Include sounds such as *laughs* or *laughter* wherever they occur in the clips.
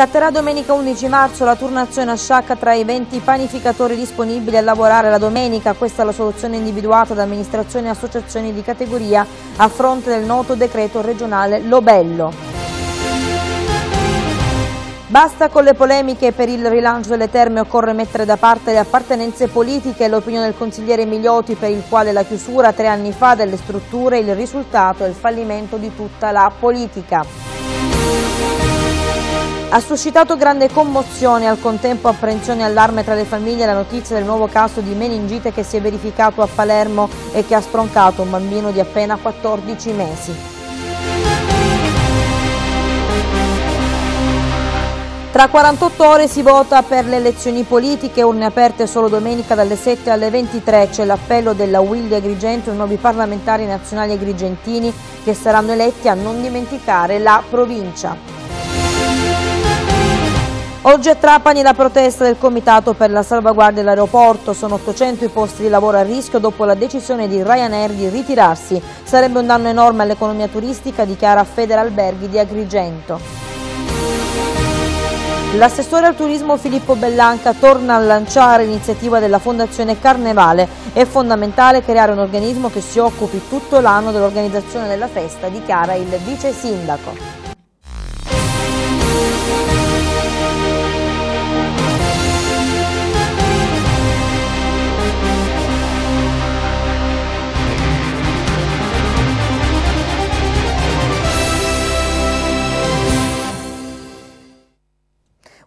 Scatterà domenica 11 marzo la turnazione a sciacca tra i 20 panificatori disponibili a lavorare la domenica. Questa è la soluzione individuata da amministrazioni e associazioni di categoria a fronte del noto decreto regionale Lobello. Basta con le polemiche per il rilancio delle terme, occorre mettere da parte le appartenenze politiche e l'opinione del consigliere Miglioti per il quale la chiusura tre anni fa delle strutture, è il risultato e il fallimento di tutta la politica. Ha suscitato grande commozione e al contempo apprensione e allarme tra le famiglie la notizia del nuovo caso di meningite che si è verificato a Palermo e che ha stroncato un bambino di appena 14 mesi. Tra 48 ore si vota per le elezioni politiche, urne aperte solo domenica dalle 7 alle 23. C'è l'appello della Wilde Agrigento e nuovi parlamentari nazionali agrigentini che saranno eletti a non dimenticare la provincia. Oggi a Trapani la protesta del Comitato per la salvaguardia dell'aeroporto. Sono 800 i posti di lavoro a rischio dopo la decisione di Ryanair di ritirarsi. Sarebbe un danno enorme all'economia turistica, dichiara Federalberghi di Agrigento. L'assessore al turismo Filippo Bellanca torna a lanciare l'iniziativa della Fondazione Carnevale. È fondamentale creare un organismo che si occupi tutto l'anno dell'organizzazione della festa, dichiara il vice sindaco.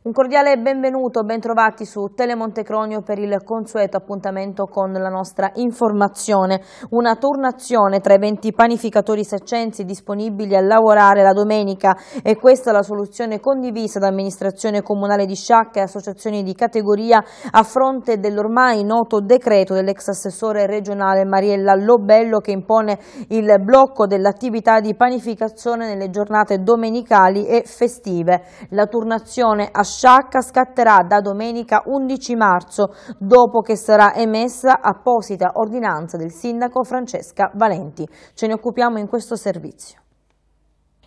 Un cordiale benvenuto, bentrovati su Telemontecronio per il consueto appuntamento con la nostra informazione. Una turnazione tra i 20 panificatori saccensi disponibili a lavorare la domenica e questa è la soluzione condivisa da amministrazione comunale di Sciacca e associazioni di categoria a fronte dell'ormai noto decreto dell'ex assessore regionale Mariella Lobello che impone il blocco dell'attività di panificazione nelle giornate domenicali e festive. La turnazione a sciacca scatterà da domenica 11 marzo, dopo che sarà emessa apposita ordinanza del sindaco Francesca Valenti. Ce ne occupiamo in questo servizio.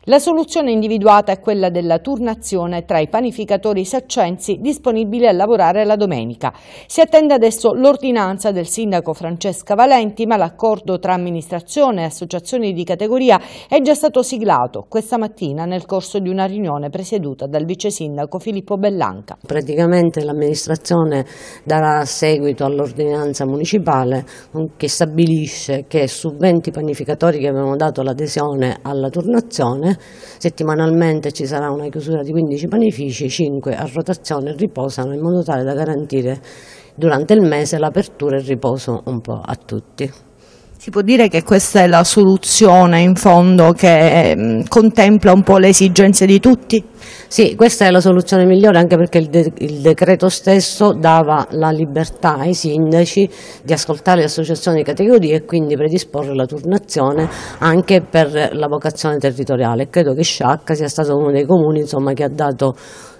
La soluzione individuata è quella della turnazione tra i panificatori saccensi disponibili a lavorare la domenica. Si attende adesso l'ordinanza del sindaco Francesca Valenti, ma l'accordo tra amministrazione e associazioni di categoria è già stato siglato questa mattina nel corso di una riunione presieduta dal vice sindaco Filippo Bellanca. Praticamente l'amministrazione darà seguito all'ordinanza municipale che stabilisce che su 20 panificatori che avevano dato l'adesione alla turnazione Settimanalmente ci sarà una chiusura di 15 panifici, 5 a rotazione riposano in modo tale da garantire durante il mese l'apertura e il riposo un po' a tutti. Si può dire che questa è la soluzione in fondo che ehm, contempla un po' le esigenze di tutti? Sì, questa è la soluzione migliore anche perché il, de il, decreto stesso dava la libertà ai sindaci di ascoltare le associazioni di categorie e quindi predisporre la turnazione anche per la vocazione territoriale. Credo che Sciacca sia stato uno dei comuni insomma, che ha dato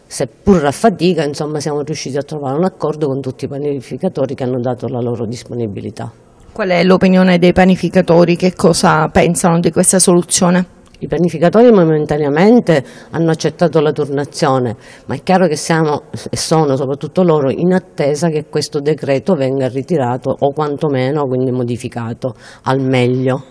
seppur a fatica, insomma, siamo riusciti a trovare un accordo con tutti i pianificatori che hanno dato la loro disponibilità. Qual è l'opinione dei panificatori? Che cosa pensano di questa soluzione? I pianificatori momentaneamente hanno accettato la turnazione, ma è chiaro che siamo e sono soprattutto loro in attesa che questo decreto venga ritirato o quantomeno quindi modificato al meglio.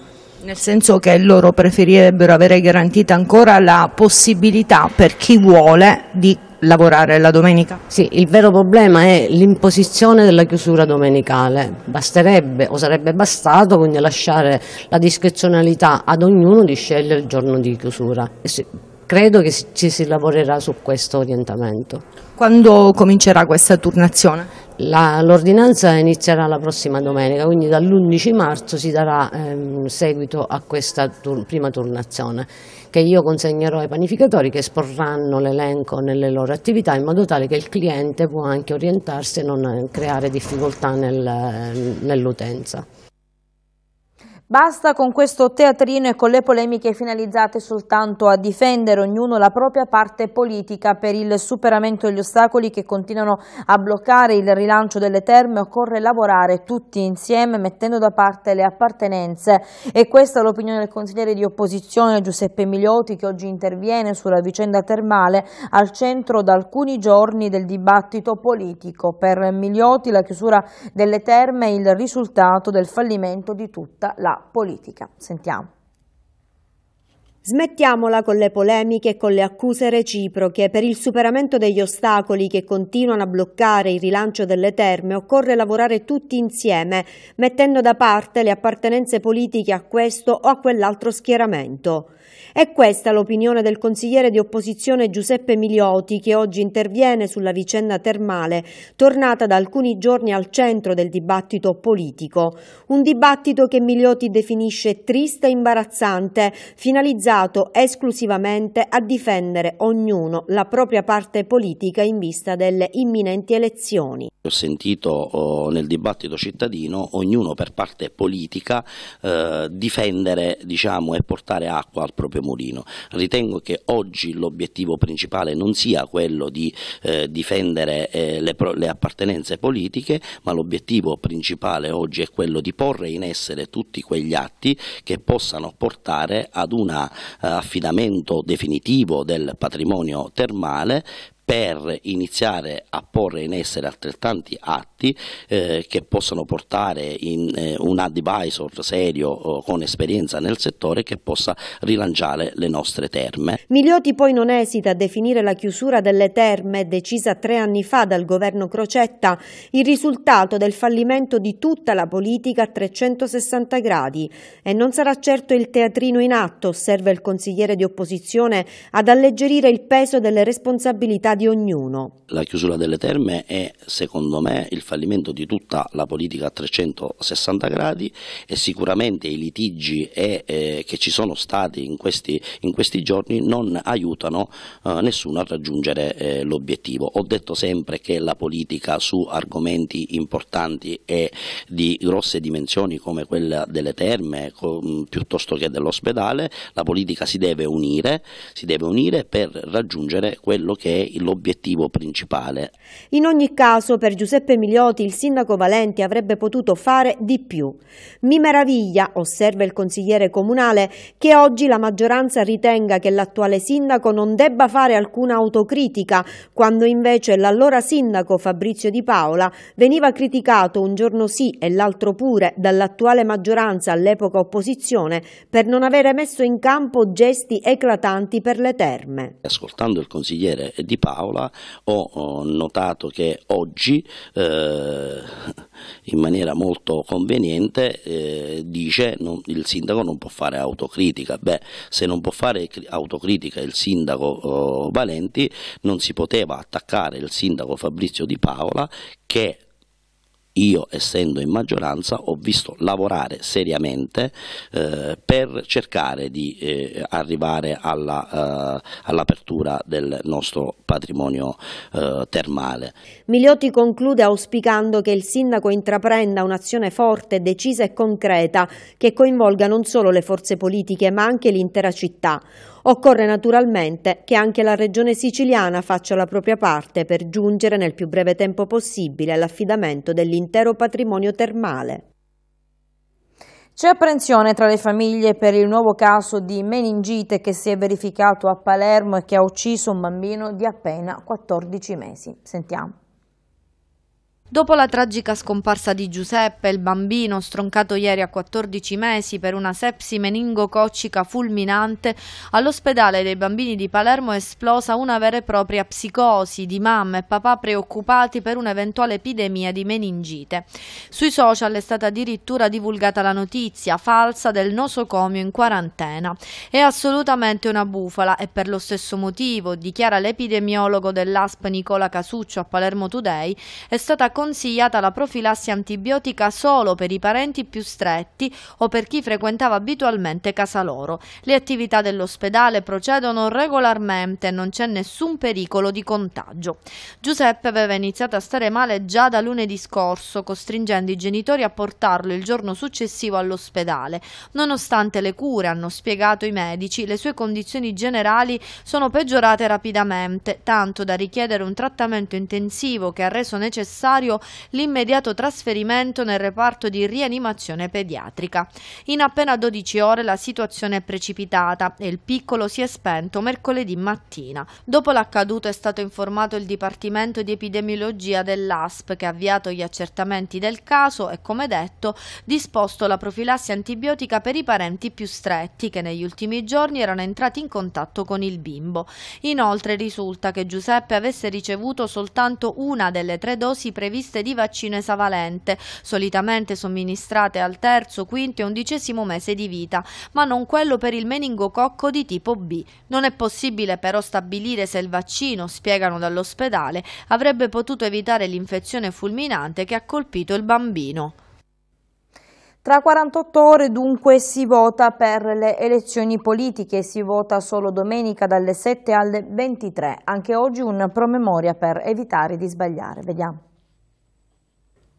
Nel senso che loro preferirebbero avere garantita ancora la possibilità per chi vuole di lavorare la domenica? Sì, il vero problema è l'imposizione della chiusura domenicale. Basterebbe o sarebbe bastato quindi lasciare la discrezionalità ad ognuno di scegliere il giorno di chiusura. Sì, credo che ci si lavorerà su questo orientamento. Quando comincerà questa turnazione? L'ordinanza inizierà la prossima domenica, quindi dall'11 marzo si darà ehm, seguito a questa tur prima turnazione che io consegnerò ai panificatori che esporranno l'elenco nelle loro attività in modo tale che il cliente può anche orientarsi e non creare difficoltà nel, nell'utenza. Basta con questo teatrino e con le polemiche finalizzate soltanto a difendere ognuno la propria parte politica per il superamento degli ostacoli che continuano a bloccare il rilancio delle terme occorre lavorare tutti insieme mettendo da parte le appartenenze e questa è l'opinione del consigliere di opposizione Giuseppe Milioti che oggi interviene sulla vicenda termale al centro da alcuni giorni del dibattito politico. Per Milioti la chiusura delle terme è il risultato del fallimento di tutta la politica. Sentiamo. Smettiamola con le polemiche e con le accuse reciproche. Per il superamento degli ostacoli che continuano a bloccare il rilancio delle terme occorre lavorare tutti insieme, mettendo da parte le appartenenze politiche a questo o a quell'altro schieramento. È questa l'opinione del consigliere di opposizione Giuseppe Milioti che oggi interviene sulla vicenda termale, tornata da alcuni giorni al centro del dibattito politico. Un dibattito che Milioti definisce triste e imbarazzante, finalizzato esclusivamente a difendere ognuno la propria parte politica in vista delle imminenti elezioni. Ho sentito oh, nel dibattito cittadino ognuno per parte politica eh, difendere diciamo, e portare acqua al proprio Mulino. Ritengo che oggi l'obiettivo principale non sia quello di eh, difendere eh, le, le, appartenenze politiche, ma l'obiettivo principale oggi è quello di porre in essere tutti quegli atti che possano portare ad un eh, affidamento definitivo del patrimonio termale per iniziare a porre in essere altrettanti atti eh, che possano portare in eh, un advisor serio eh, con esperienza nel settore che possa rilanciare le nostre terme. Miglioti poi non esita a definire la chiusura delle terme decisa tre anni fa dal governo Crocetta il risultato del fallimento di tutta la politica a 360 gradi e non sarà certo il teatrino in atto, osserva il consigliere di opposizione, ad alleggerire il peso delle responsabilità di ognuno. La chiusura delle terme è secondo me il fallimento di tutta la politica a 360 gradi e sicuramente i litigi e, eh, che ci sono stati in questi, in questi giorni non aiutano eh, nessuno a raggiungere eh, l'obiettivo. Ho detto sempre che la politica su argomenti importanti e di grosse dimensioni come quella delle terme com, mm, piuttosto che dell'ospedale, la politica si deve unire, si deve unire per raggiungere quello che è il l'obiettivo principale. In ogni caso, per Giuseppe Miglioti, il sindaco Valenti avrebbe potuto fare di più. Mi meraviglia, osserva il consigliere comunale, che oggi la maggioranza ritenga che l'attuale sindaco non debba fare alcuna autocritica, quando invece l'allora sindaco Fabrizio Di Paola veniva criticato un giorno sì e l'altro pure dall'attuale maggioranza all'epoca opposizione per non avere messo in campo gesti eclatanti per le terme. Ascoltando il consigliere Di Paola, quest'Aula ho notato che oggi eh, in maniera molto conveniente eh, dice non, il sindaco non può fare autocritica. Beh, se non può fare autocritica il sindaco oh, Valenti non si poteva attaccare il sindaco Fabrizio Di Paola che io essendo in maggioranza ho visto lavorare seriamente eh, per cercare di eh, arrivare eh, all'apertura eh, all del nostro patrimonio eh, termale. Miliotti conclude auspicando che il sindaco intraprenda un'azione forte, decisa e concreta che coinvolga non solo le forze politiche ma anche l'intera città. Occorre naturalmente che anche la Regione siciliana faccia la propria parte per giungere nel più breve tempo possibile all'affidamento dell'intero patrimonio termale. C'è apprensione tra le famiglie per il nuovo caso di meningite che si è verificato a Palermo e che ha ucciso un bambino di appena 14 mesi. Sentiamo. Dopo la tragica scomparsa di Giuseppe, il bambino stroncato ieri a 14 mesi per una sepsi meningococcica fulminante, all'ospedale dei bambini di Palermo è esplosa una vera e propria psicosi di mamma e papà preoccupati per un'eventuale epidemia di meningite. Sui social è stata addirittura divulgata la notizia falsa del nosocomio in quarantena. È assolutamente una bufala e per lo stesso motivo, dichiara l'epidemiologo dell'ASP Nicola Casuccio a Palermo Today, è stata consigliata la profilassi antibiotica solo per i parenti più stretti o per chi frequentava abitualmente casa loro. Le attività dell'ospedale procedono regolarmente e non c'è nessun pericolo di contagio. Giuseppe aveva iniziato a stare male già da lunedì scorso, costringendo i genitori a portarlo il giorno successivo all'ospedale. Nonostante le cure, hanno spiegato i medici, le sue condizioni generali sono peggiorate rapidamente, tanto da richiedere un trattamento intensivo che ha reso necessario necessario l'immediato trasferimento nel reparto di rianimazione pediatrica. In appena 12 ore la situazione è precipitata e il piccolo si è spento mercoledì mattina. Dopo l'accaduto è stato informato il Dipartimento di Epidemiologia dell'ASP che ha avviato gli accertamenti del caso e, come detto, disposto la profilassi antibiotica per i parenti più stretti che negli ultimi giorni erano entrati in contatto con il bimbo. Inoltre risulta che Giuseppe avesse ricevuto soltanto una delle tre dosi previste riviste di vaccino esavalente, solitamente somministrate al terzo, quinto e undicesimo mese di vita, ma non quello per il meningococco di tipo B. Non è possibile però stabilire se il vaccino, spiegano dall'ospedale, avrebbe potuto evitare l'infezione fulminante che ha colpito il bambino. Tra 48 ore dunque si vota per le elezioni politiche, si vota solo domenica dalle 7 alle 23, anche oggi un promemoria per evitare di sbagliare. Vediamo.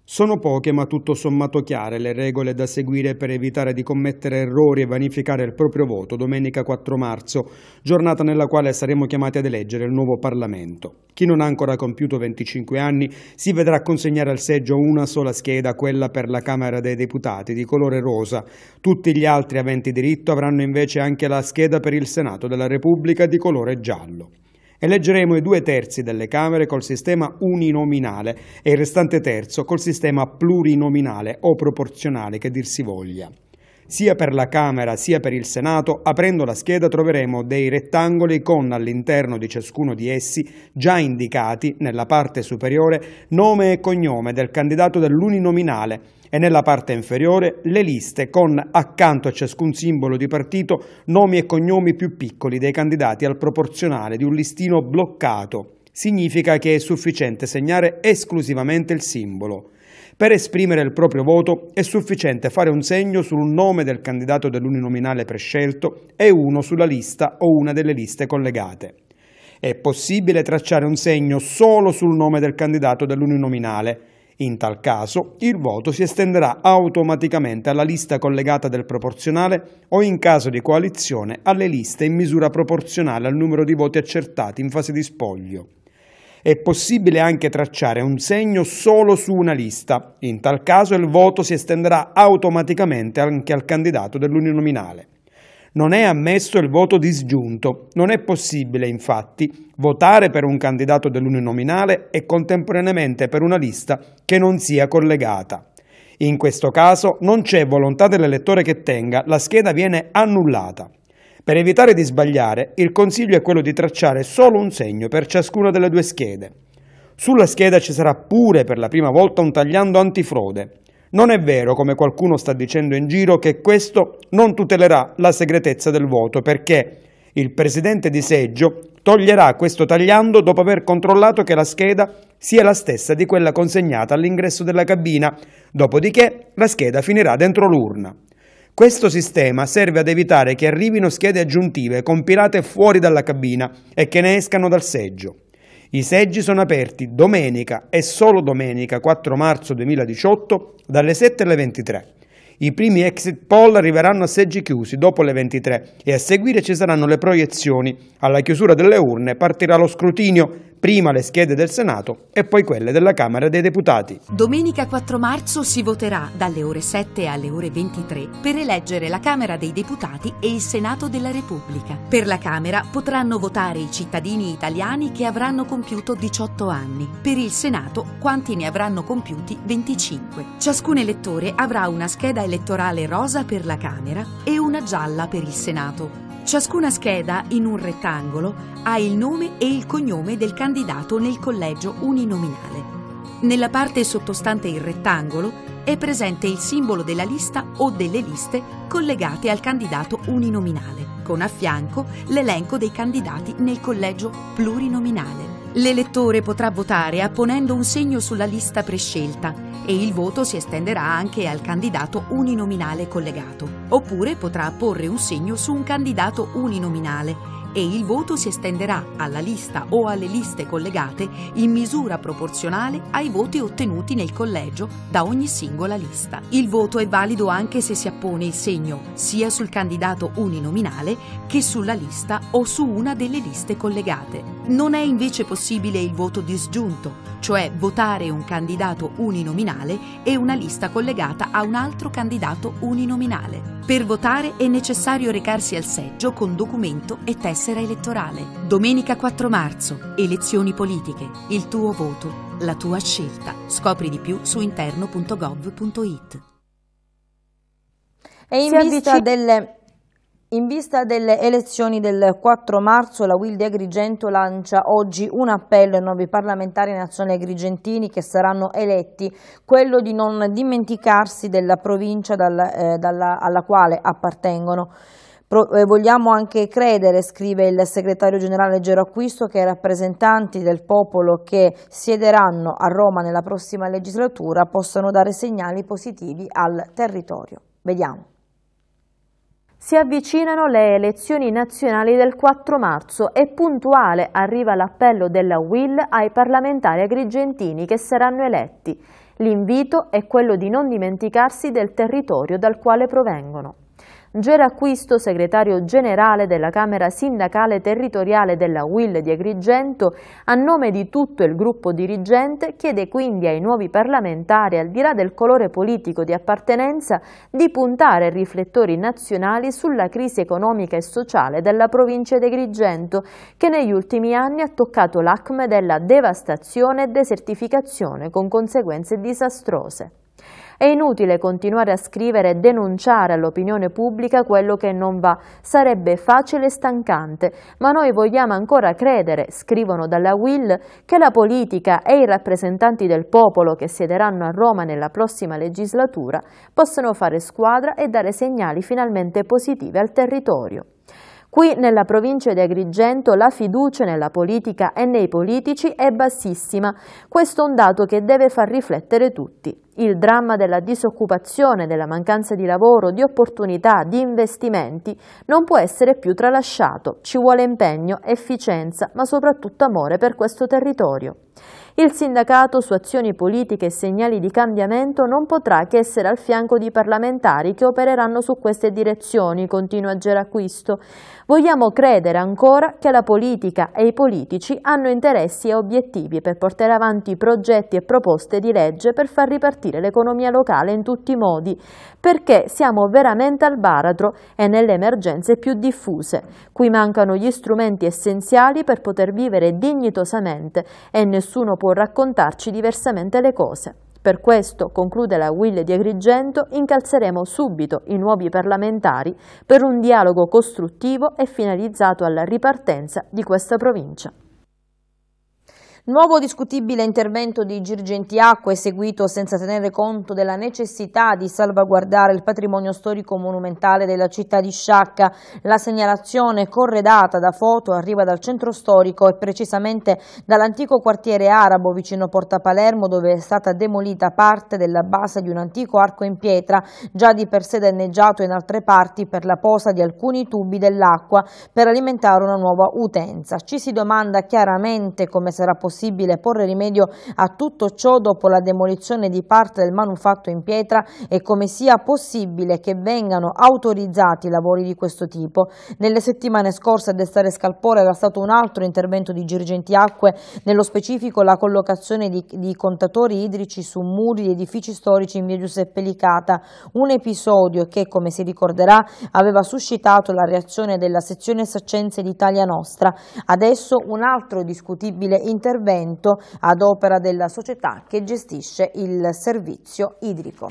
Sono poche ma tutto sommato chiare le regole da seguire per evitare di commettere errori e vanificare il proprio voto domenica 4 marzo, giornata nella quale saremo chiamati ad eleggere il nuovo Parlamento. Chi non ha ancora compiuto 25 anni si vedrà consegnare al seggio una sola scheda, quella per la Camera dei Deputati, di colore rosa. Tutti gli altri aventi diritto avranno invece anche la scheda per il Senato della Repubblica di colore giallo. Eleggeremo i due terzi delle Camere col sistema uninominale e il restante terzo col sistema plurinominale o proporzionale che dir si voglia. Sia per la Camera sia per il Senato, aprendo la scheda troveremo dei rettangoli con all'interno di ciascuno di essi, già indicati nella parte superiore, nome e cognome del candidato dell'uninominale e nella parte inferiore le liste con accanto a ciascun simbolo di partito nomi e cognomi più piccoli dei candidati al proporzionale di un listino bloccato. Significa che è sufficiente segnare esclusivamente il simbolo. Per esprimere il proprio voto è sufficiente fare un segno sul nome del candidato dell'uninominale prescelto e uno sulla lista o una delle liste collegate. È possibile tracciare un segno solo sul nome del candidato dell'uninominale. In tal caso, il voto si estenderà automaticamente alla lista collegata del proporzionale o, in caso di coalizione, alle liste in misura proporzionale al numero di voti accertati in fase di spoglio. È possibile anche tracciare un segno solo su una lista. In tal caso il voto si estenderà automaticamente anche al candidato dell'uninominale. Non è ammesso il voto disgiunto. Non è possibile, infatti, votare per un candidato dell'uninominale e contemporaneamente per una lista che non sia collegata. In questo caso non c'è volontà dell'elettore che tenga, la scheda viene annullata. Per evitare di sbagliare, il consiglio è quello di tracciare solo un segno per ciascuna delle due schede. Sulla scheda ci sarà pure per la prima volta un tagliando antifrode. Non è vero, come qualcuno sta dicendo in giro, che questo non tutelerà la segretezza del voto, perché il presidente di seggio toglierà questo tagliando dopo aver controllato che la scheda sia la stessa di quella consegnata all'ingresso della cabina, dopodiché la scheda finirà dentro l'urna. Questo sistema serve ad evitare che arrivino schede aggiuntive compilate fuori dalla cabina e che ne escano dal seggio. I seggi sono aperti domenica e solo domenica 4 marzo 2018 dalle 7 alle 23. I primi exit poll arriveranno a seggi chiusi dopo le 23 e a seguire ci saranno le proiezioni alla chiusura delle urne partirà lo scrutinio, prima le schede del Senato e poi quelle della Camera dei Deputati. Domenica 4 marzo si voterà dalle ore 7 alle ore 23 per eleggere la Camera dei Deputati e il Senato della Repubblica. Per la Camera potranno votare i cittadini italiani che avranno compiuto 18 anni, per il Senato quanti ne avranno compiuti 25. Ciascun elettore avrà una scheda elettorale rosa per la Camera e una gialla per il Senato. Ciascuna scheda in un rettangolo ha il nome e il cognome del candidato nel collegio uninominale. Nella parte sottostante il rettangolo è presente il simbolo della lista o delle liste collegate al candidato uninominale, con a fianco l'elenco dei candidati nel collegio plurinominale. L'elettore potrà votare apponendo un segno sulla lista prescelta e il voto si estenderà anche al candidato uninominale collegato. Oppure potrà apporre un segno su un candidato uninominale e il voto si estenderà alla lista o alle liste collegate in misura proporzionale ai voti ottenuti nel collegio da ogni singola lista. Il voto è valido anche se si appone il segno sia sul candidato uninominale che sulla lista o su una delle liste collegate. Non è invece possibile il voto disgiunto, cioè votare un candidato uninominale e una lista collegata a un altro candidato uninominale. Per votare è necessario recarsi al seggio con documento e testa tessera elettorale. Domenica 4 marzo, elezioni politiche, il tuo voto, la tua scelta. Scopri di più su interno.gov.it. E in vista delle in vista delle elezioni del 4 marzo, la Wilde Agrigento lancia oggi un appello ai nuovi parlamentari nazionali agrigentini che saranno eletti, quello di non dimenticarsi della provincia dal, eh, dalla, alla quale appartengono. Pro, eh, vogliamo anche credere, scrive il segretario generale Gero Acquisto, che i rappresentanti del popolo che siederanno a Roma nella prossima legislatura possano dare segnali positivi al territorio. Vediamo. Si avvicinano le elezioni nazionali del 4 marzo e puntuale arriva l'appello della Will ai parlamentari agrigentini che saranno eletti. L'invito è quello di non dimenticarsi del territorio dal quale provengono. Geraquisto, segretario generale della Camera Sindacale Territoriale della UIL di Agrigento, a nome di tutto il gruppo dirigente, chiede quindi ai nuovi parlamentari, al di là del colore politico di appartenenza, di puntare riflettori nazionali sulla crisi economica e sociale della provincia di Agrigento, che negli ultimi anni ha toccato l'acme della devastazione e desertificazione con conseguenze disastrose. È inutile continuare a scrivere e denunciare all'opinione pubblica quello che non va. Sarebbe facile e stancante, ma noi vogliamo ancora credere, scrivono dalla Will, che la politica e i rappresentanti del popolo che siederanno a Roma nella prossima legislatura possano fare squadra e dare segnali finalmente positivi al territorio. Qui nella provincia di Agrigento la fiducia nella politica e nei politici è bassissima. Questo è un dato che deve far riflettere tutti. Il dramma della disoccupazione, della mancanza di lavoro, di opportunità, di investimenti non può essere più tralasciato. Ci vuole impegno, efficienza, ma soprattutto amore per questo territorio. Il sindacato su azioni politiche e segnali di cambiamento non potrà che essere al fianco di parlamentari che opereranno su queste direzioni, continua Geracquisto. Vogliamo credere ancora che la politica e i politici hanno interessi e obiettivi per portare avanti progetti e proposte di legge per far ripartire l'economia locale in tutti i modi, perché siamo veramente al baratro e nelle emergenze più diffuse, Qui mancano gli strumenti essenziali per poter vivere dignitosamente e nessuno può raccontarci diversamente le cose. Per questo, conclude la Will di Agrigento, incalzeremo subito i nuovi parlamentari per un dialogo costruttivo e finalizzato alla ripartenza di questa provincia. Nuovo discutibile intervento di Girgentiacque eseguito senza tenere conto della necessità di salvaguardare il patrimonio storico monumentale della città di Sciacca. La segnalazione corredata da foto arriva dal centro storico e precisamente dall'antico quartiere arabo vicino Porta Palermo dove è stata demolita parte della base di un antico arco in pietra già di per sé danneggiato in altre parti per la posa di alcuni tubi dell'acqua per alimentare una nuova utenza. Ci si domanda chiaramente come sarà possibile possibile porre rimedio a tutto ciò dopo la demolizione di parte del manufatto in pietra e come sia possibile che vengano autorizzati lavori di questo tipo. Nelle settimane scorse a destare scalpore era stato un altro intervento di Girgenti Acque, nello specifico la collocazione di, di contatori idrici su muri di edifici storici in via Giuseppe Licata, un episodio che, come si ricorderà, aveva suscitato la reazione della sezione Saccenze d'Italia Nostra. Adesso un altro discutibile intervento intervento ad opera della società che gestisce il servizio idrico.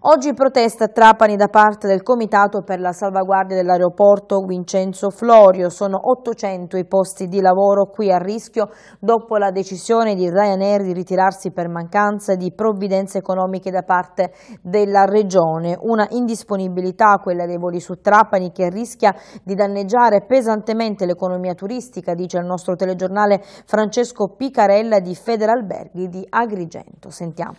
Oggi protesta a Trapani da parte del Comitato per la salvaguardia dell'aeroporto Vincenzo Florio. Sono 800 i posti di lavoro qui a rischio dopo la decisione di Ryanair di ritirarsi per mancanza di provvidenze economiche da parte della Regione. Una indisponibilità, quella dei voli su Trapani, che rischia di danneggiare pesantemente l'economia turistica, dice il nostro telegiornale Francesco Picarella di Federalberghi di Agrigento. Sentiamo.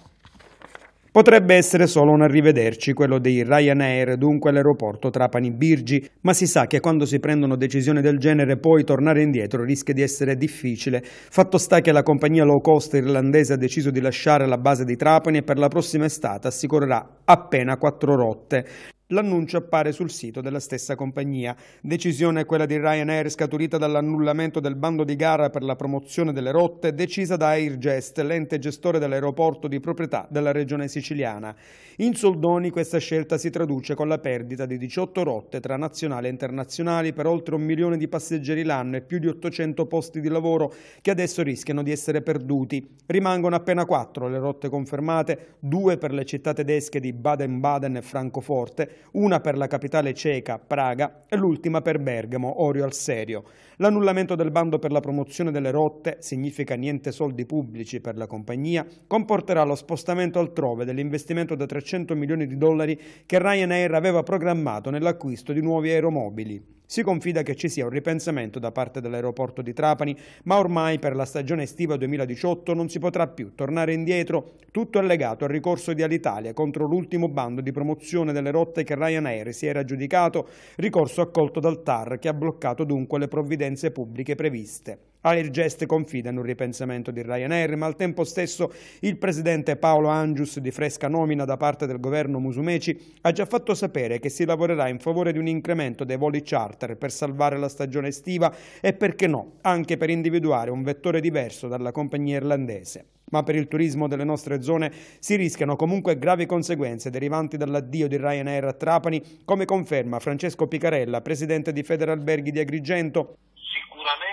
Potrebbe essere solo un arrivederci quello dei Ryanair, dunque l'aeroporto Trapani-Birgi, ma si sa che quando si prendono decisioni del genere poi tornare indietro rischia di essere difficile. Fatto sta che la compagnia low cost irlandese ha deciso di lasciare la base di Trapani e per la prossima estate assicurerà appena quattro rotte. L'annuncio appare sul sito della stessa compagnia. Decisione quella di Ryanair scaturita dall'annullamento del bando di gara per la promozione delle rotte decisa da Airgest, l'ente gestore dell'aeroporto di proprietà della regione siciliana. In soldoni questa scelta si traduce con la perdita di 18 rotte tra nazionali e internazionali per oltre un milione di passeggeri l'anno e più di 800 posti di lavoro che adesso rischiano di essere perduti. Rimangono appena 4 le rotte confermate, due per le città tedesche di Baden-Baden e Francoforte, una per la capitale ceca, Praga, e l'ultima per Bergamo, Orio al Serio. L'annullamento del bando per la promozione delle rotte significa niente soldi pubblici per la compagnia, comporterà lo spostamento altrove dell'investimento da 300 300 milioni di dollari che Ryanair aveva programmato nell'acquisto di nuovi aeromobili. Si confida che ci sia un ripensamento da parte dell'aeroporto di Trapani, ma ormai per la stagione estiva 2018 non si potrà più tornare indietro. Tutto è legato al ricorso di Alitalia contro l'ultimo bando di promozione delle rotte che Ryanair si era giudicato, ricorso accolto dal TAR che ha bloccato dunque le provvidenze pubbliche previste. Airgest ah, confida in un ripensamento di Ryanair, ma al tempo stesso il presidente Paolo Angius, di fresca nomina da parte del governo Musumeci, ha già fatto sapere che si lavorerà in favore di un incremento dei voli charter per salvare la stagione estiva e perché no, anche per individuare un vettore diverso dalla compagnia irlandese. Ma per il turismo delle nostre zone si rischiano comunque gravi conseguenze derivanti dall'addio di Ryanair a Trapani, come conferma Francesco Picarella, presidente di Federalberghi di Agrigento. Sicuramente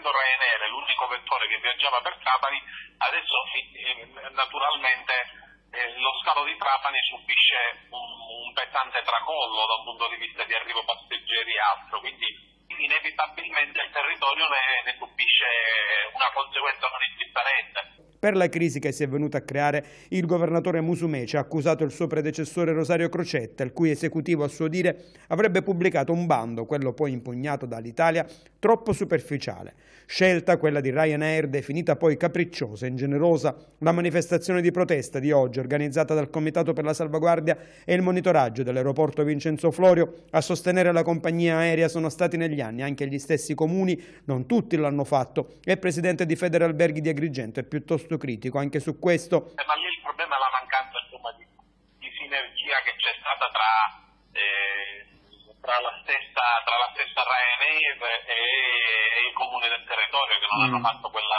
essendo Ryanair l'unico vettore che viaggiava per Trapani, adesso eh, eh, naturalmente eh, lo scalo di Trapani subisce un, pesante tracollo dal punto di vista di arrivo passeggeri e altro, quindi inevitabilmente il territorio ne subisce una conseguenza non indifferente. Per la crisi che si è venuta a creare, il governatore Musumeci ha accusato il suo predecessore Rosario Crocetta, il cui esecutivo a suo dire avrebbe pubblicato un bando, quello poi impugnato dall'Italia, troppo superficiale. Scelta quella di Ryanair definita poi capricciosa e ingenerosa, la manifestazione di protesta di oggi organizzata dal Comitato per la salvaguardia e il monitoraggio dell'aeroporto Vincenzo Florio a sostenere la compagnia aerea sono stati negli anni anche gli stessi comuni, non tutti l'hanno fatto e il presidente di Federalberghi di Agrigento è piuttosto costo critico, anche su questo. Eh, ma lì il problema è la mancanza insomma, di, di, sinergia che c'è stata tra, eh, tra, la stessa, tra la stessa Ryanair e, e, il comune del territorio che non mm. hanno fatto quella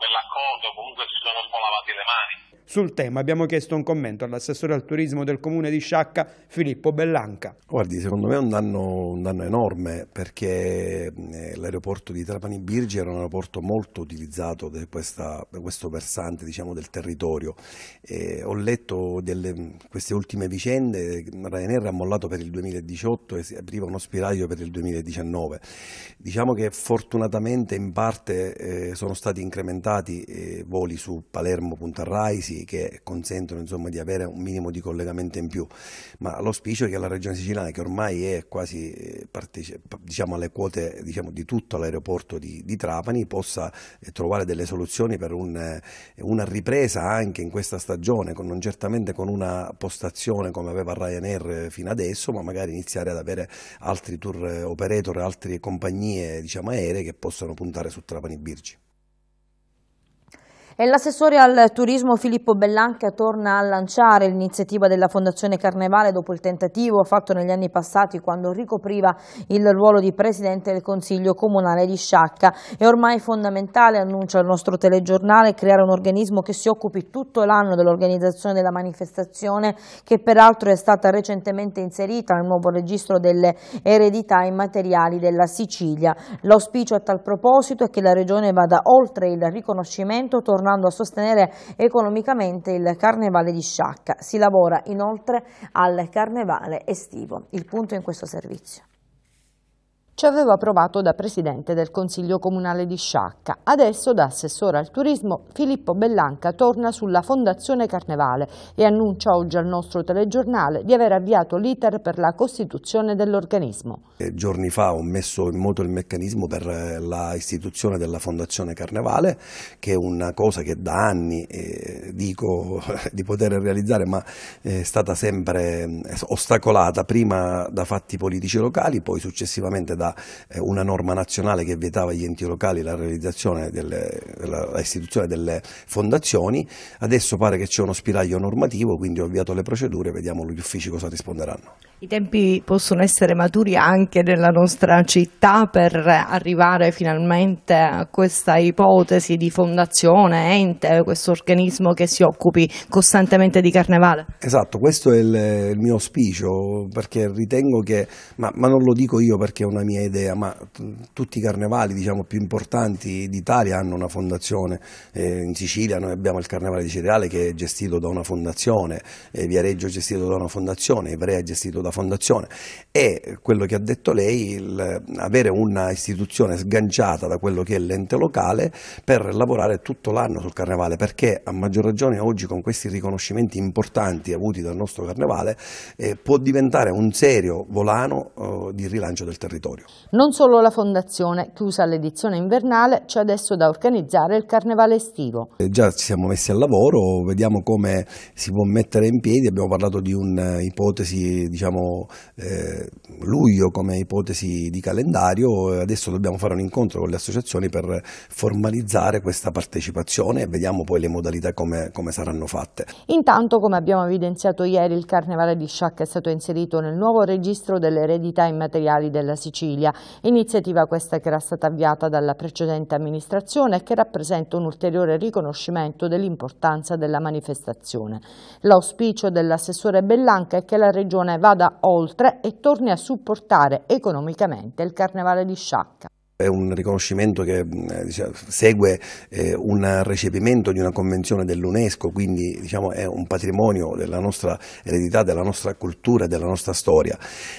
dell'accordo, comunque si sono un po' lavati le mani. Sul tema abbiamo chiesto un commento all'assessore al turismo del comune di Sciacca, Filippo Bellanca. Guardi, secondo me è un danno, un danno enorme perché eh, l'aeroporto di Trapani Birgi era un aeroporto molto utilizzato da, questa, da questo versante diciamo, del territorio. Eh, ho letto delle, queste ultime vicende, Ryanair ha mollato per il 2018 e si apriva uno spiraglio per il 2019. Diciamo che fortunatamente in parte eh, sono stati incrementati portati eh, voli su Palermo-Punta Raisi che consentono insomma, di avere un minimo di collegamento in più, ma l'auspicio è che la regione siciliana, che ormai è quasi eh, diciamo, alle quote diciamo, di tutto l'aeroporto di, di, Trapani, possa eh, trovare delle soluzioni per un, eh, una ripresa anche in questa stagione, con, non certamente con una postazione come aveva Ryanair eh, fino adesso, ma magari iniziare ad avere altri tour eh, operator, altre compagnie diciamo, aeree che possano puntare su Trapani Birgi. E l'assessore al turismo Filippo Bellanca torna a lanciare l'iniziativa della Fondazione Carnevale dopo il tentativo fatto negli anni passati quando ricopriva il ruolo di Presidente del Consiglio Comunale di Sciacca. È ormai fondamentale, annuncia il nostro telegiornale, creare un organismo che si occupi tutto l'anno dell'organizzazione della manifestazione che peraltro è stata recentemente inserita nel nuovo registro delle eredità immateriali della Sicilia. L'auspicio a tal proposito è che la Regione vada oltre il riconoscimento, tornando continuando a sostenere economicamente il Carnevale di Sciacca. Si lavora inoltre al Carnevale estivo. Il punto in questo servizio. Ci aveva provato da presidente del Consiglio Comunale di Sciacca. Adesso da assessore al turismo Filippo Bellanca torna sulla Fondazione Carnevale e annuncia oggi al nostro telegiornale di aver avviato l'iter per la costituzione dell'organismo. Giorni fa ho messo in moto il meccanismo per eh, l'istituzione della Fondazione Carnevale che è una cosa che da anni eh, dico *laughs* di poter realizzare ma eh, è stata sempre mm, ostacolata prima da fatti politici locali poi successivamente da da eh, una norma nazionale che vietava agli enti locali la realizzazione delle, la, delle fondazioni, adesso pare che c'è uno spiraglio normativo, quindi ho avviato le procedure, vediamo gli uffici cosa risponderanno. I tempi possono essere maturi anche nella nostra città per arrivare finalmente a questa ipotesi di fondazione, ente, questo organismo che si occupi costantemente di carnevale? Esatto, questo è il, il mio auspicio perché ritengo che, ma, ma non lo dico io perché è una mia mia idea, ma tutti i carnevali diciamo, più importanti d'Italia hanno una fondazione. Eh, in Sicilia noi abbiamo il Carnevale di Cereale che è gestito da una fondazione, eh, Viareggio è gestito da una fondazione, Ivrea è gestito da fondazione e quello che ha detto lei, il, avere una istituzione sganciata da quello che è l'ente locale per lavorare tutto l'anno sul carnevale, perché a maggior ragione oggi con questi riconoscimenti importanti avuti dal nostro carnevale eh, può diventare un serio volano eh, di rilancio del territorio. Mercurio. Non solo la fondazione, chiusa l'edizione invernale, c'è adesso da organizzare il carnevale estivo. Eh, già ci siamo messi al lavoro, vediamo come si può mettere in piedi, abbiamo parlato di un'ipotesi, eh, diciamo, eh, luglio come ipotesi di calendario, adesso dobbiamo fare un incontro con le associazioni per formalizzare questa partecipazione e vediamo poi le modalità come, come saranno fatte. Intanto, come abbiamo evidenziato ieri, il carnevale di Sciacca è stato inserito nel nuovo registro delle eredità immateriali della Sicilia Sicilia, iniziativa questa che era stata avviata dalla precedente amministrazione e che rappresenta un ulteriore riconoscimento dell'importanza della manifestazione. L'auspicio dell'assessore Bellanca è che la Regione vada oltre e torni a supportare economicamente il Carnevale di Sciacca è un riconoscimento che diciamo, segue eh, un recepimento di una convenzione dell'UNESCO, quindi diciamo, è un patrimonio della nostra eredità, della nostra cultura, della nostra storia.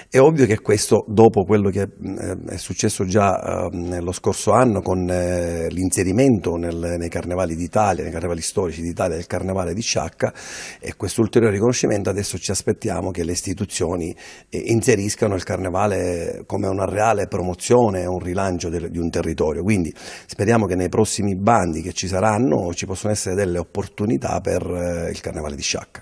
È ovvio che questo, dopo quello che eh, è successo già eh, lo scorso anno con eh, l'inserimento nei carnevali d'Italia, nei carnevali storici d'Italia, del carnevale di Sciacca, e questo ulteriore riconoscimento adesso ci aspettiamo che le istituzioni eh, inseriscano il carnevale come una reale promozione, un rilancio del, di un territorio. Quindi speriamo che nei prossimi bandi che ci saranno ci possano essere delle opportunità per eh, il Carnevale di Sciacca.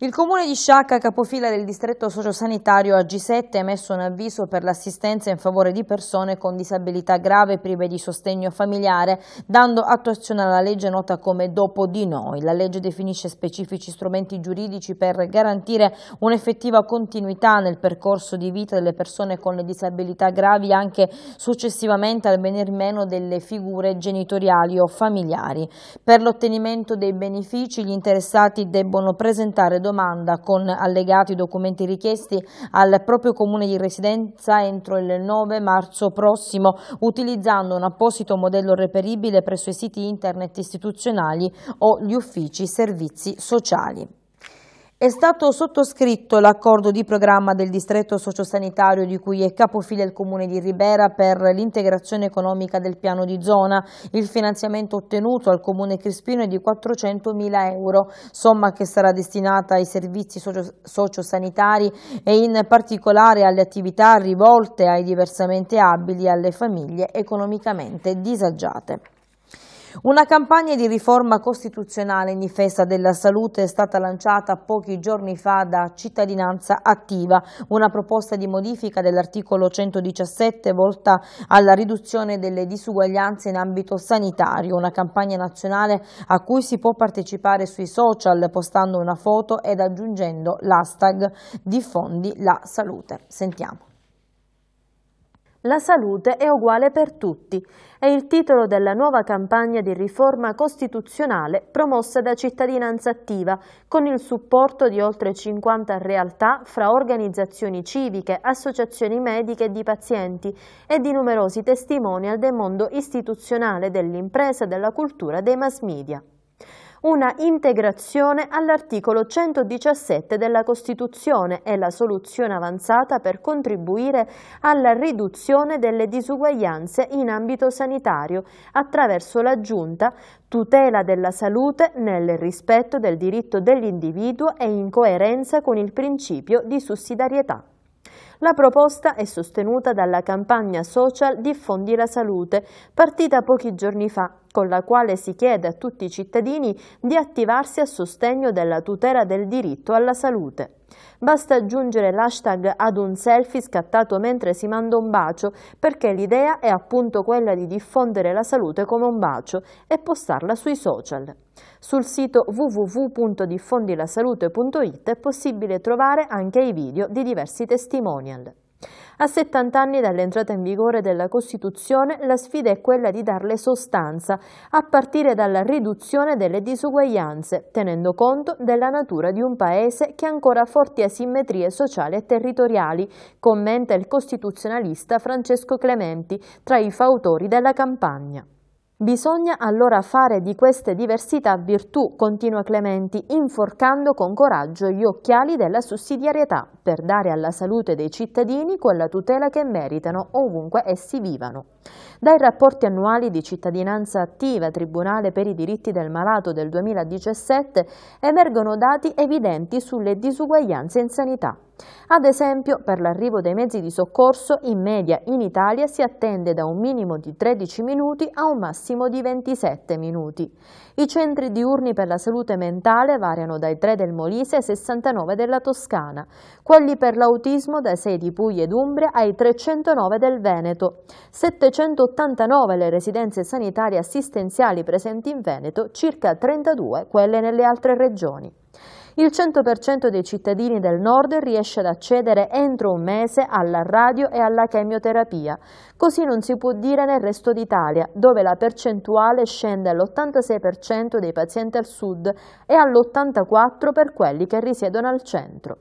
Il comune di Sciacca, capofila del distretto sociosanitario AG7, ha emesso un avviso per l'assistenza in favore di persone con disabilità grave prive di sostegno familiare, dando attuazione alla legge nota come Dopo di noi. La legge definisce specifici strumenti giuridici per garantire un'effettiva continuità nel percorso di vita delle persone con disabilità gravi anche successivamente al venir meno delle figure genitoriali o familiari. Per l'ottenimento dei benefici gli interessati debbono presentare domanda con allegati documenti richiesti al proprio comune di residenza entro il 9 marzo prossimo utilizzando un apposito modello reperibile presso i siti internet istituzionali o gli uffici servizi sociali. È stato sottoscritto l'accordo di programma del distretto sociosanitario di cui è capofila il comune di Ribera per l'integrazione economica del piano di zona. Il finanziamento ottenuto al comune Crispino è di 400.000 euro, somma che sarà destinata ai servizi sociosanitari e in particolare alle attività rivolte ai diversamente abili e alle famiglie economicamente disagiate. Una campagna di riforma costituzionale in difesa della salute è stata lanciata pochi giorni fa da Cittadinanza Attiva, una proposta di modifica dell'articolo 117 volta alla riduzione delle disuguaglianze in ambito sanitario, una campagna nazionale a cui si può partecipare sui social postando una foto ed aggiungendo l'hashtag diffondi la salute. Sentiamo. La salute è uguale per tutti è il titolo della nuova campagna di riforma costituzionale promossa da Cittadinanza Attiva, con il supporto di oltre 50 realtà fra organizzazioni civiche, associazioni mediche e di pazienti e di numerosi testimonial del mondo istituzionale dell'impresa, della cultura e dei mass media una integrazione all'articolo 117 della Costituzione e la soluzione avanzata per contribuire alla riduzione delle disuguaglianze in ambito sanitario attraverso l'aggiunta tutela della salute nel rispetto del diritto dell'individuo e in coerenza con il principio di sussidiarietà. La proposta è sostenuta dalla campagna social Diffondi la Salute, partita pochi giorni fa con la quale si chiede a tutti i cittadini di attivarsi a sostegno della tutela del diritto alla salute. Basta aggiungere l'hashtag ad un selfie scattato mentre si manda un bacio perché l'idea è appunto quella di diffondere la salute come un bacio e postarla sui social. Sul sito www.diffondilasalute.it è possibile trovare anche i video di diversi testimonial. A 70 anni dall'entrata in vigore della Costituzione, la sfida è quella di darle sostanza, a partire dalla riduzione delle disuguaglianze, tenendo conto della natura di un Paese che ha ancora forti asimmetrie sociali e territoriali, commenta il costituzionalista Francesco Clementi, tra i fautori della campagna. Bisogna allora fare di queste diversità virtù, continua Clementi, inforcando con coraggio gli occhiali della sussidiarietà per dare alla salute dei cittadini quella tutela che meritano ovunque essi vivano. Dai rapporti annuali di cittadinanza attiva Tribunale per i diritti del malato del 2017 emergono dati evidenti sulle disuguaglianze in sanità. Ad esempio, per l'arrivo dei mezzi di soccorso, in media in Italia si attende da un minimo di 13 minuti a un massimo di 27 minuti. I centri diurni per la salute mentale variano dai 3 del Molise ai 69 della Toscana, quelli per l'autismo dai 6 di Puglia ed Umbria ai 309 del Veneto, 789 le residenze sanitarie assistenziali presenti in Veneto, circa 32 quelle nelle altre regioni. Il 100% dei cittadini del nord riesce ad accedere entro un mese alla radio e alla chemioterapia. Così non si può dire nel resto d'Italia, dove la percentuale scende all'86% dei pazienti al sud e all'84% per quelli che risiedono al centro.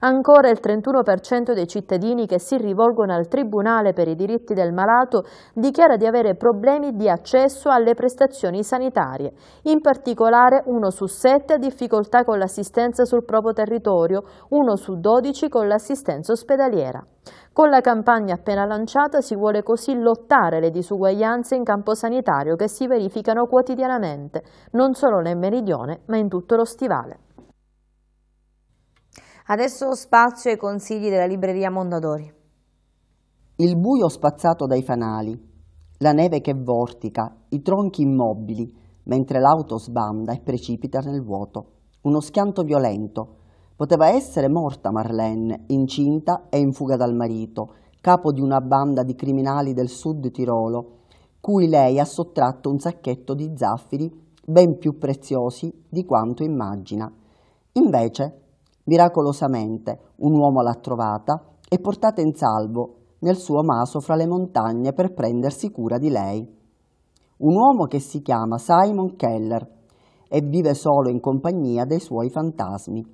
Ancora il 31% dei cittadini che si rivolgono al Tribunale per i diritti del malato dichiara di avere problemi di accesso alle prestazioni sanitarie. In particolare uno su 7 ha difficoltà con l'assistenza sul proprio territorio, uno su 12 con l'assistenza ospedaliera. Con la campagna appena lanciata si vuole così lottare le disuguaglianze in campo sanitario che si verificano quotidianamente, non solo nel meridione ma in tutto lo stivale. Adesso spazio ai consigli della libreria Mondadori. Il buio spazzato dai fanali, la neve che vortica, i tronchi immobili, mentre l'auto sbanda e precipita nel vuoto. Uno schianto violento. Poteva essere morta Marlene, incinta e in fuga dal marito, capo di una banda di criminali del sud Tirolo, cui lei ha sottratto un sacchetto di zaffiri ben più preziosi di quanto immagina. Invece Miracolosamente un uomo l'ha trovata e portata in salvo nel suo maso fra le montagne per prendersi cura di lei. Un uomo che si chiama Simon Keller e vive solo in compagnia dei suoi fantasmi.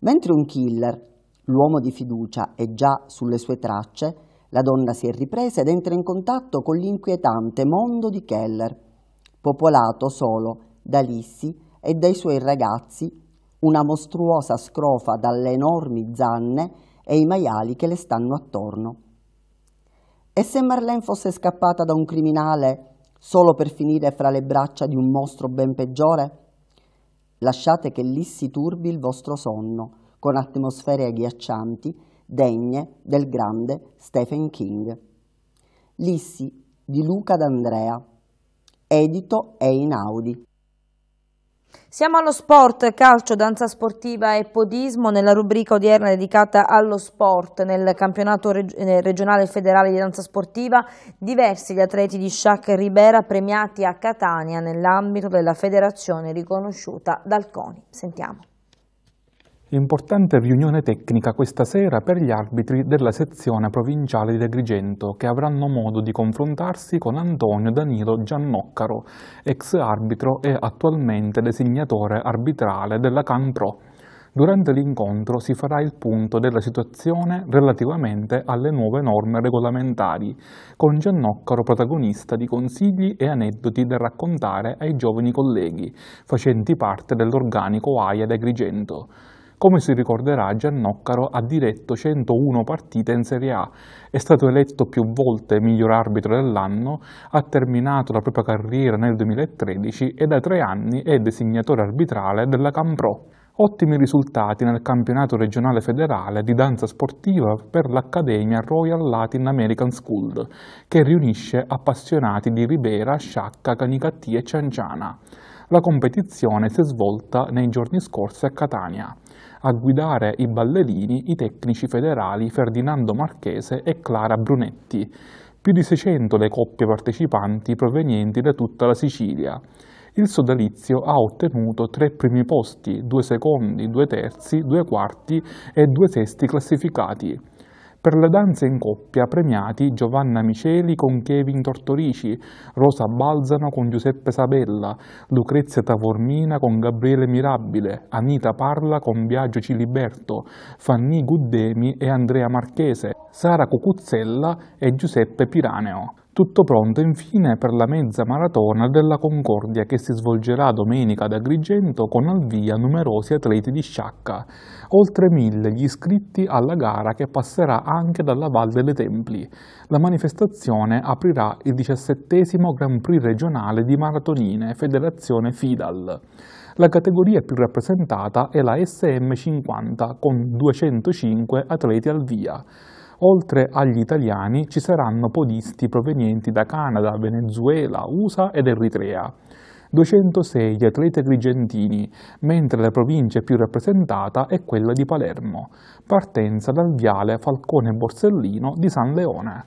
Mentre un killer, l'uomo di fiducia, è già sulle sue tracce, la donna si è ripresa ed entra in contatto con l'inquietante mondo di Keller, popolato solo da Lissi e dai suoi ragazzi una mostruosa scrofa dalle enormi zanne e i maiali che le stanno attorno. E se Marlene fosse scappata da un criminale solo per finire fra le braccia di un mostro ben peggiore? Lasciate che lì si turbi il vostro sonno, con atmosfere agghiaccianti, degne del grande Stephen King. Lissi di Luca D'Andrea, edito e inaudi. Siamo allo sport, calcio, danza sportiva e podismo nella rubrica odierna dedicata allo sport. Nel campionato eh, regionale federale di danza sportiva diversi gli atleti di Sciac Ribera premiati a Catania nell'ambito della federazione riconosciuta dal CONI. Sentiamo. Importante riunione tecnica questa sera per gli arbitri della sezione provinciale di Agrigento che avranno modo di confrontarsi con Antonio Danilo Giannoccaro, ex arbitro e attualmente designatore arbitrale della CanPro. Durante l'incontro si farà il punto della situazione relativamente alle nuove norme regolamentari, con Giannoccaro protagonista di consigli e aneddoti da raccontare ai giovani colleghi, facenti parte dell'organico AIA d'Agrigento. Come si ricorderà, Giannoccaro ha diretto 101 partite in Serie A, è stato eletto più volte miglior arbitro dell'anno, ha terminato la propria carriera nel 2013 e da tre anni è designatore arbitrale della Campro. Ottimi risultati nel campionato regionale federale di danza sportiva per l'Accademia Royal Latin American School, che riunisce appassionati di Ribera, Sciacca, Canicattì e Cianciana. La competizione si è svolta nei giorni scorsi a Catania a guidare i ballerini i tecnici federali Ferdinando Marchese e Clara Brunetti, più di 600 le coppie partecipanti provenienti da tutta la Sicilia. Il sodalizio ha ottenuto tre primi posti, due secondi, due terzi, due quarti e due sesti classificati. Per le danze in coppia premiati Giovanna Miceli con Kevin Tortorici, Rosa Balzano con Giuseppe Sabella, Lucrezia Tavormina con Gabriele Mirabile, Anita Parla con Biagio Ciliberto, Fanny Guddemi e Andrea Marchese, Sara Cucuzzella e Giuseppe Piraneo. Tutto pronto infine per la mezza maratona della Concordia che si svolgerà domenica ad Agrigento con al via numerosi atleti di sciacca, oltre mille gli iscritti alla gara che passerà anche dalla Val delle Templi. La manifestazione aprirà il 17 Grand Prix regionale di maratonine Federazione Fidal. La categoria più rappresentata è la SM50 con 205 atleti al via. Oltre agli italiani ci saranno podisti provenienti da Canada, Venezuela, USA ed Eritrea. 206 gli atleti agrigentini, mentre la provincia più rappresentata è quella di Palermo, partenza dal viale Falcone Borsellino di San Leone.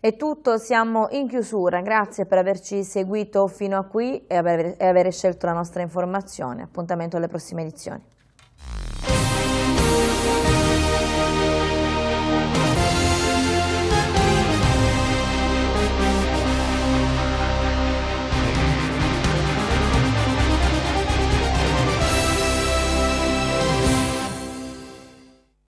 È tutto, siamo in chiusura, grazie per averci seguito fino a qui e, aver, scelto la nostra informazione. Appuntamento alle prossime edizioni.